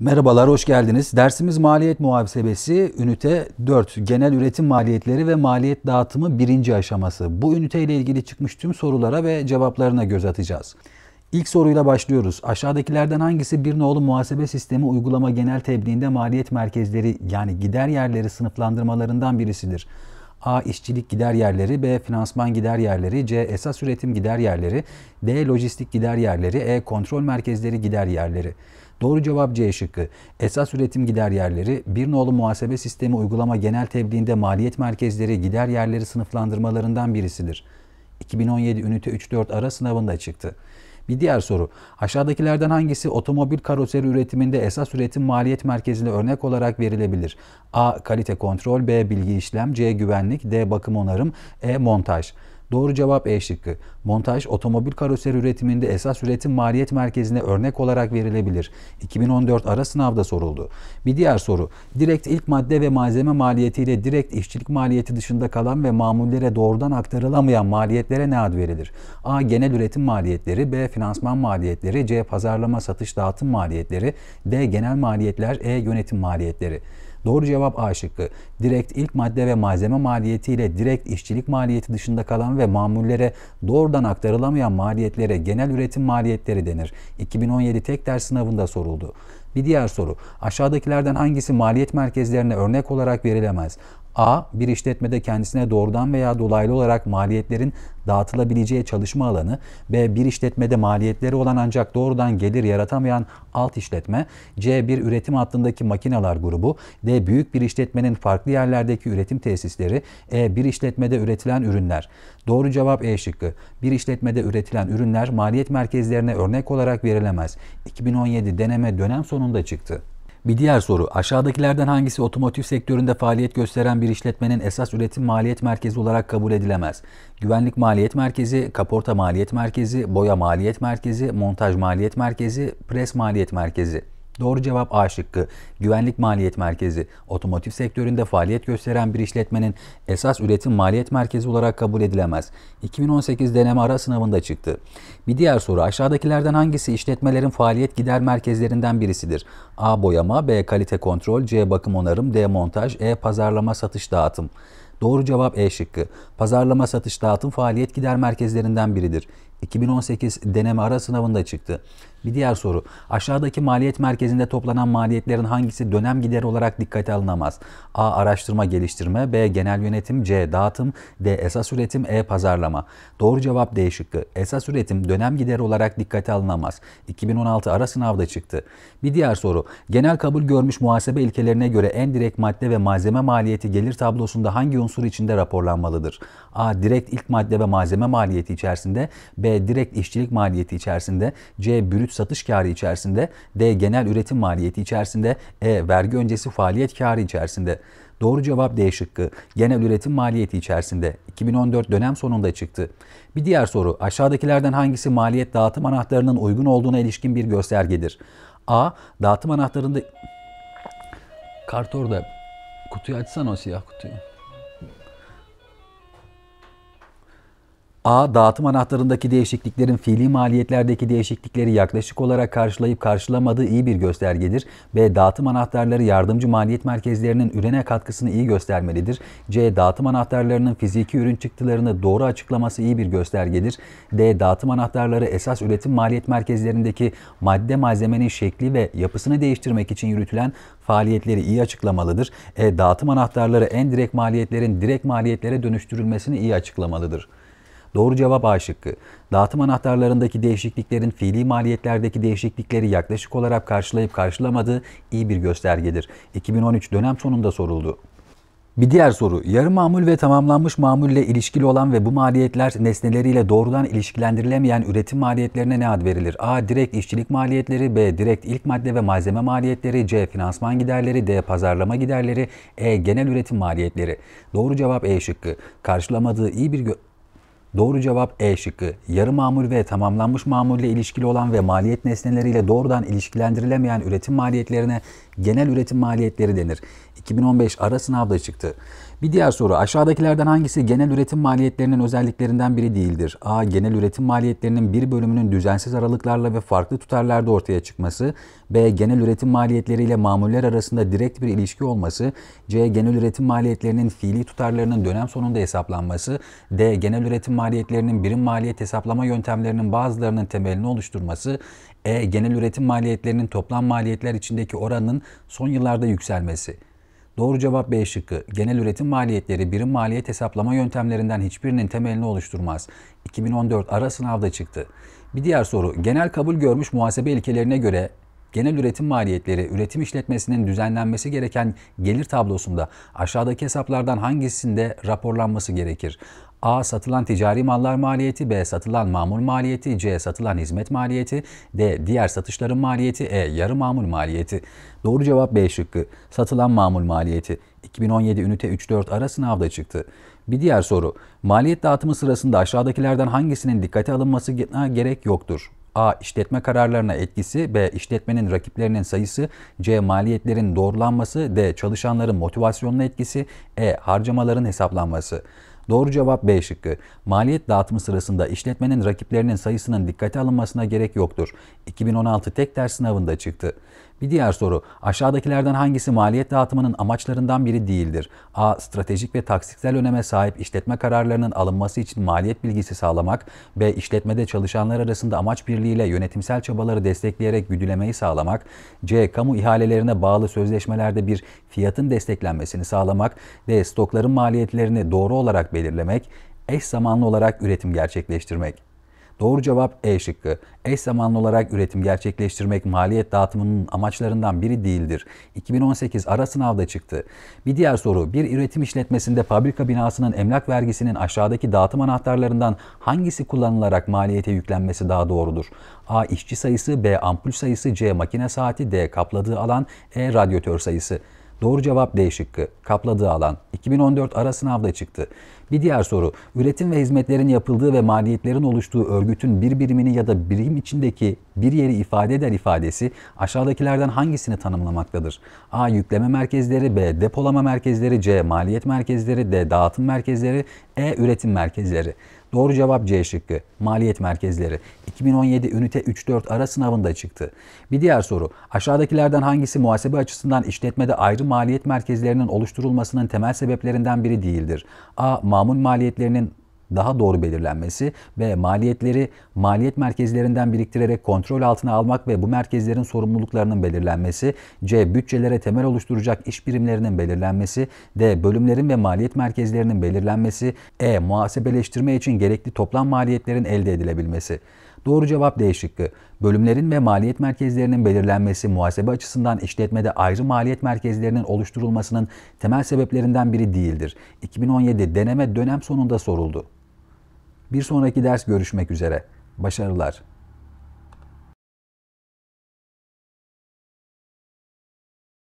Merhabalar, hoş geldiniz. Dersimiz maliyet muhasebesi, ünite 4, genel üretim maliyetleri ve maliyet dağıtımı birinci aşaması. Bu üniteyle ilgili çıkmış tüm sorulara ve cevaplarına göz atacağız. İlk soruyla başlıyoruz. Aşağıdakilerden hangisi bir nolu muhasebe sistemi uygulama genel tebliğinde maliyet merkezleri yani gider yerleri sınıflandırmalarından birisidir? A. işçilik gider yerleri, B. finansman gider yerleri, C. esas üretim gider yerleri, D. lojistik gider yerleri, E. kontrol merkezleri gider yerleri. Doğru cevap C şıkkı. Esas üretim gider yerleri, bir nolu muhasebe sistemi uygulama genel tebliğinde maliyet merkezleri gider yerleri sınıflandırmalarından birisidir. 2017 ünite 3-4 ara sınavında çıktı. Bir diğer soru. Aşağıdakilerden hangisi otomobil karoseri üretiminde esas üretim maliyet merkezine örnek olarak verilebilir? A. Kalite kontrol B. Bilgi işlem C. Güvenlik D. Bakım onarım E. Montaj Doğru cevap E şıkkı. Montaj otomobil karoseri üretiminde esas üretim maliyet merkezine örnek olarak verilebilir. 2014 ara sınavda soruldu. Bir diğer soru. Direkt ilk madde ve malzeme maliyeti ile direkt işçilik maliyeti dışında kalan ve mamullere doğrudan aktarılamayan maliyetlere ne ad verilir? A. Genel üretim maliyetleri. B. Finansman maliyetleri. C. Pazarlama satış dağıtım maliyetleri. D. Genel maliyetler. E. Yönetim maliyetleri. Doğru cevap A şıkkı. Direkt ilk madde ve malzeme maliyeti ile direkt işçilik maliyeti dışında kalan ve mamullere doğrudan aktarılamayan maliyetlere genel üretim maliyetleri denir. 2017 tek ders sınavında soruldu. Bir diğer soru. Aşağıdakilerden hangisi maliyet merkezlerine örnek olarak verilemez? A. Bir işletmede kendisine doğrudan veya dolaylı olarak maliyetlerin dağıtılabileceği çalışma alanı. B. Bir işletmede maliyetleri olan ancak doğrudan gelir yaratamayan alt işletme. C. Bir üretim hattındaki makineler grubu. D. Büyük bir işletmenin farklı yerlerdeki üretim tesisleri. E. Bir işletmede üretilen ürünler. Doğru cevap E şıkkı. Bir işletmede üretilen ürünler maliyet merkezlerine örnek olarak verilemez. 2017 deneme dönem sonunda çıktı. Bir diğer soru, aşağıdakilerden hangisi otomotiv sektöründe faaliyet gösteren bir işletmenin esas üretim maliyet merkezi olarak kabul edilemez? Güvenlik maliyet merkezi, kaporta maliyet merkezi, boya maliyet merkezi, montaj maliyet merkezi, pres maliyet merkezi. Doğru cevap A şıkkı. Güvenlik Maliyet Merkezi, otomotiv sektöründe faaliyet gösteren bir işletmenin esas üretim maliyet merkezi olarak kabul edilemez. 2018 deneme ara sınavında çıktı. Bir diğer soru aşağıdakilerden hangisi işletmelerin faaliyet gider merkezlerinden birisidir? A. Boyama, B. Kalite kontrol, C. Bakım onarım, D. Montaj, E. Pazarlama satış dağıtım. Doğru cevap E şıkkı. Pazarlama satış dağıtım faaliyet gider merkezlerinden biridir. 2018 deneme ara sınavında çıktı. Bir diğer soru. Aşağıdaki maliyet merkezinde toplanan maliyetlerin hangisi dönem gideri olarak dikkate alınamaz? A. Araştırma geliştirme. B. Genel yönetim. C. Dağıtım. D. Esas üretim. E. Pazarlama. Doğru cevap D şıkkı. Esas üretim dönem gideri olarak dikkate alınamaz. 2016 ara sınavda çıktı. Bir diğer soru. Genel kabul görmüş muhasebe ilkelerine göre en direkt madde ve malzeme maliyeti gelir tablosunda hangi unsur unsuru içinde raporlanmalıdır. A. Direkt ilk madde ve malzeme maliyeti içerisinde. B. Direkt işçilik maliyeti içerisinde. C. Brüt satış karı içerisinde. D. Genel üretim maliyeti içerisinde. E. Vergi öncesi faaliyet karı içerisinde. Doğru cevap D şıkkı. Genel üretim maliyeti içerisinde. 2014 dönem sonunda çıktı. Bir diğer soru. Aşağıdakilerden hangisi maliyet dağıtım anahtarının uygun olduğuna ilişkin bir göstergedir? A. Dağıtım anahtarında... Kart orada. Kutuyu açsan o siyah kutuyu. A. Dağıtım anahtarındaki değişikliklerin fiili maliyetlerdeki değişiklikleri yaklaşık olarak karşılayıp karşılamadığı iyi bir göstergedir. B. Dağıtım anahtarları yardımcı maliyet merkezlerinin ürene katkısını iyi göstermelidir. C. Dağıtım anahtarlarının fiziki ürün çıktılarını doğru açıklaması iyi bir göstergedir. D. Dağıtım anahtarları esas üretim maliyet merkezlerindeki madde malzemenin şekli ve yapısını değiştirmek için yürütülen faaliyetleri iyi açıklamalıdır. E. Dağıtım anahtarları en direkt maliyetlerin direkt maliyetlere dönüştürülmesini iyi açıklamalıdır. Doğru cevap A şıkkı. Dağıtım anahtarlarındaki değişikliklerin fiili maliyetlerdeki değişiklikleri yaklaşık olarak karşılayıp karşılamadığı iyi bir göstergedir. 2013 dönem sonunda soruldu. Bir diğer soru, yarım mamul ve tamamlanmış mamulle ilişkili olan ve bu maliyetler nesneleriyle doğrudan ilişkilendirilemeyen üretim maliyetlerine ne ad verilir? A. Direkt işçilik maliyetleri, B. Direkt ilk madde ve malzeme maliyetleri, C. Finansman giderleri, D. Pazarlama giderleri, E. Genel üretim maliyetleri. Doğru cevap E şıkkı. Karşılamadığı iyi bir gö- Doğru cevap E şıkkı. Yarı mamul ve tamamlanmış mamulle ilişkili olan ve maliyet nesneleriyle doğrudan ilişkilendirilemeyen üretim maliyetlerine genel üretim maliyetleri denir. 2015 ara sınavda çıktı. Bir diğer soru aşağıdakilerden hangisi genel üretim maliyetlerinin özelliklerinden biri değildir? A. Genel üretim maliyetlerinin bir bölümünün düzensiz aralıklarla ve farklı tutarlarda ortaya çıkması. B. Genel üretim maliyetleriyle mamuller arasında direkt bir ilişki olması. C. Genel üretim maliyetlerinin fiili tutarlarının dönem sonunda hesaplanması. D. Genel üretim maliyetlerinin birim maliyet hesaplama yöntemlerinin bazılarının temelini oluşturması. E. Genel üretim maliyetlerinin toplam maliyetler içindeki oranın son yıllarda yükselmesi. Doğru cevap B şıkkı. Genel üretim maliyetleri birim maliyet hesaplama yöntemlerinden hiçbirinin temelini oluşturmaz. 2014 ara sınavda çıktı. Bir diğer soru. Genel kabul görmüş muhasebe ilkelerine göre genel üretim maliyetleri üretim işletmesinin düzenlenmesi gereken gelir tablosunda aşağıdaki hesaplardan hangisinde raporlanması gerekir? A. Satılan ticari mallar maliyeti, B. Satılan mamul maliyeti, C. Satılan hizmet maliyeti, D. Diğer satışların maliyeti, E. Yarı mamul maliyeti. Doğru cevap B şıkkı. Satılan mamul maliyeti. 2017 ünite 3-4 ara sınavda çıktı. Bir diğer soru. Maliyet dağıtımı sırasında aşağıdakilerden hangisinin dikkate alınması gerek yoktur? A. işletme kararlarına etkisi, B. işletmenin rakiplerinin sayısı, C. maliyetlerin doğrulanması, D. çalışanların motivasyonuna etkisi, E. harcamaların hesaplanması. Doğru cevap B şıkkı. Maliyet dağıtımı sırasında işletmenin rakiplerinin sayısının dikkate alınmasına gerek yoktur. 2016 tek ders sınavında çıktı. Bir diğer soru. Aşağıdakilerden hangisi maliyet dağıtımının amaçlarından biri değildir? A. Stratejik ve taksiksel öneme sahip işletme kararlarının alınması için maliyet bilgisi sağlamak. B. İşletmede çalışanlar arasında amaç birliğiyle yönetimsel çabaları destekleyerek güdülemeyi sağlamak. C. Kamu ihalelerine bağlı sözleşmelerde bir fiyatın desteklenmesini sağlamak. D. Stokların maliyetlerini doğru olarak belirlemek, eş zamanlı olarak üretim gerçekleştirmek. Doğru cevap E şıkkı. Eş zamanlı olarak üretim gerçekleştirmek maliyet dağıtımının amaçlarından biri değildir. 2018 ara sınavda çıktı. Bir diğer soru. Bir üretim işletmesinde fabrika binasının emlak vergisinin aşağıdaki dağıtım anahtarlarından hangisi kullanılarak maliyete yüklenmesi daha doğrudur? A. işçi sayısı B. Ampul sayısı C. Makine saati D. Kapladığı alan E. Radyatör sayısı Doğru cevap D şıkkı. Kapladığı alan. 2014 ara sınavda çıktı. Bir diğer soru, üretim ve hizmetlerin yapıldığı ve maliyetlerin oluştuğu örgütün bir birimini ya da birim içindeki bir yeri ifade eder ifadesi aşağıdakilerden hangisini tanımlamaktadır? A. Yükleme merkezleri, B. Depolama merkezleri, C. Maliyet merkezleri, D. Dağıtım merkezleri, E. Üretim merkezleri. Doğru cevap C şıkkı. Maliyet merkezleri. 2017 ünite 3-4 ara sınavında çıktı. Bir diğer soru. Aşağıdakilerden hangisi muhasebe açısından işletmede ayrı maliyet merkezlerinin oluşturulmasının temel sebeplerinden biri değildir? A. Maliyet mamul maliyetlerinin daha doğru belirlenmesi ve maliyetleri maliyet merkezlerinden biriktirerek kontrol altına almak ve bu merkezlerin sorumluluklarının belirlenmesi, C. Bütçelere temel oluşturacak iş birimlerinin belirlenmesi, D. Bölümlerin ve maliyet merkezlerinin belirlenmesi, E. Muhasebeleştirme için gerekli toplam maliyetlerin elde edilebilmesi. Doğru cevap D şıkkı. Bölümlerin ve maliyet merkezlerinin belirlenmesi muhasebe açısından işletmede ayrı maliyet merkezlerinin oluşturulmasının temel sebeplerinden biri değildir. 2017 deneme dönem sonunda soruldu. Bir sonraki ders görüşmek üzere. Başarılar.